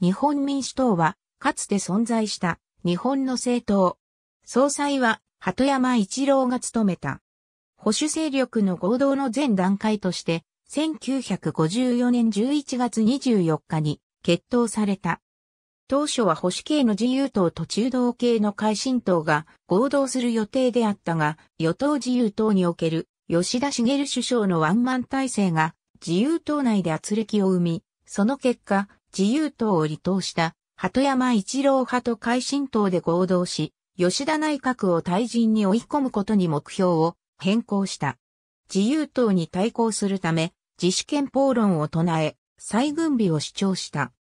日本民主党は、かつて存在した日本の政党。総裁は、鳩山一郎が務めた。保守勢力の合同の全段階として、1954年11月24日に決闘された。当初は保守系の自由党と中道系の改新党が合同する予定であったが、与党自由党における吉田茂首相のワンマン体制が自由党内で圧力を生み、その結果、自由党を離党した鳩山一郎派と改新党で合同し、吉田内閣を退陣に追い込むことに目標を変更した。自由党に対抗するため、自主憲法論を唱え、再軍備を主張した。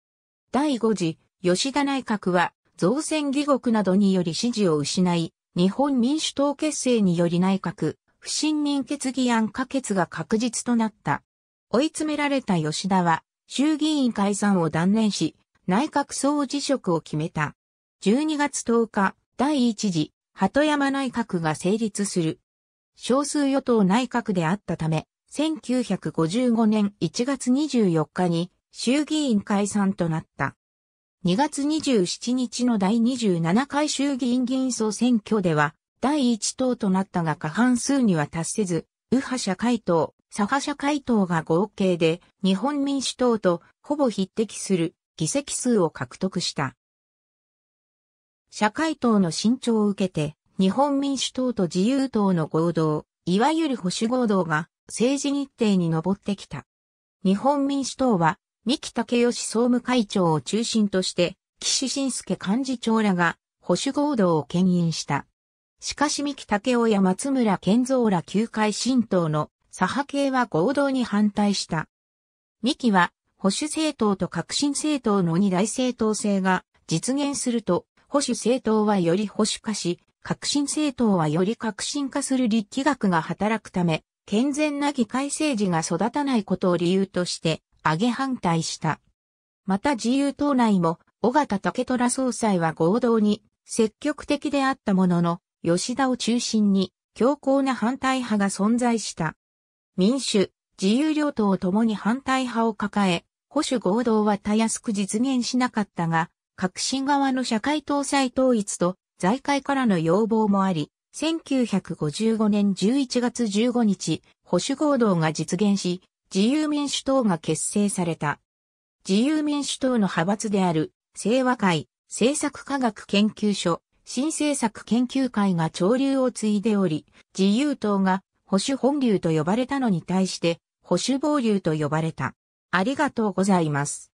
第5次、吉田内閣は、造船義国などにより支持を失い、日本民主党結成により内閣、不信任決議案可決が確実となった。追い詰められた吉田は、衆議院解散を断念し、内閣総辞職を決めた。12月10日、第1次、鳩山内閣が成立する。少数与党内閣であったため、1955年1月24日に衆議院解散となった。2月27日の第27回衆議院議員総選挙では、第1党となったが過半数には達せず、右派社会党、左派社会党が合計で日本民主党とほぼ匹敵する議席数を獲得した。社会党の伸長を受けて日本民主党と自由党の合同、いわゆる保守合同が政治日程に上ってきた。日本民主党は三木武義総務会長を中心として、岸信介幹事長らが保守合同を牽引した。しかし三木武雄や松村健三ら旧会新党の左派系は合同に反対した。三期は保守政党と革新政党の二大政党制が実現すると、保守政党はより保守化し、革新政党はより革新化する立気学が働くため、健全な議会政治が育たないことを理由として、上げ反対した。また自由党内も、尾形竹虎総裁は合同に積極的であったものの、吉田を中心に強硬な反対派が存在した。民主、自由両党ともに反対派を抱え、保守合同はたやすく実現しなかったが、革新側の社会搭載統一と財界からの要望もあり、1955年11月15日、保守合同が実現し、自由民主党が結成された。自由民主党の派閥である、清和会、政策科学研究所、新政策研究会が潮流を継いでおり、自由党が保守本流と呼ばれたのに対して、保守暴流と呼ばれた。ありがとうございます。